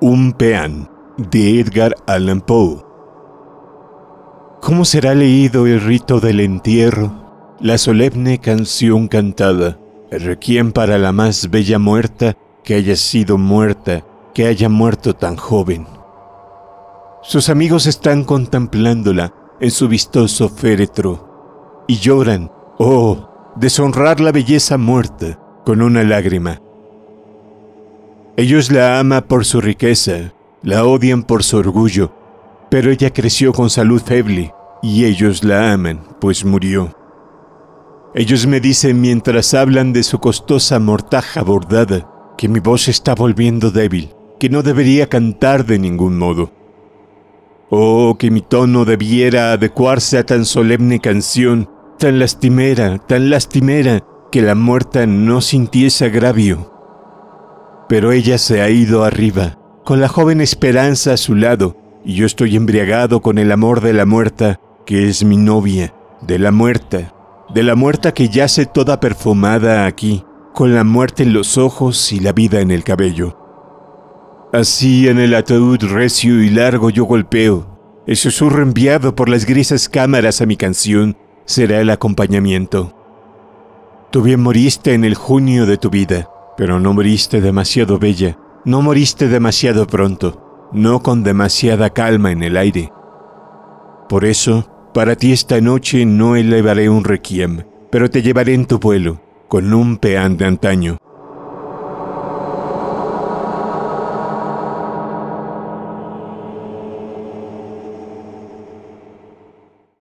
Un peán de Edgar Allan Poe. ¿Cómo será leído el rito del entierro, la solemne canción cantada, el requiem para la más bella muerta que haya sido muerta, que haya muerto tan joven? Sus amigos están contemplándola en su vistoso féretro y lloran, oh, deshonrar la belleza muerta con una lágrima ellos la aman por su riqueza, la odian por su orgullo, pero ella creció con salud feble y ellos la aman, pues murió. Ellos me dicen mientras hablan de su costosa mortaja bordada, que mi voz está volviendo débil, que no debería cantar de ningún modo. Oh, que mi tono debiera adecuarse a tan solemne canción, tan lastimera, tan lastimera, que la muerta no sintiese agravio pero ella se ha ido arriba, con la joven Esperanza a su lado, y yo estoy embriagado con el amor de la muerta, que es mi novia, de la muerta, de la muerta que yace toda perfumada aquí, con la muerte en los ojos y la vida en el cabello. Así en el ataúd recio y largo yo golpeo. El susurro enviado por las grises cámaras a mi canción será el acompañamiento. Tú bien moriste en el junio de tu vida, pero no moriste demasiado bella, no moriste demasiado pronto, no con demasiada calma en el aire. Por eso, para ti esta noche no elevaré un requiem, pero te llevaré en tu vuelo, con un peán de antaño,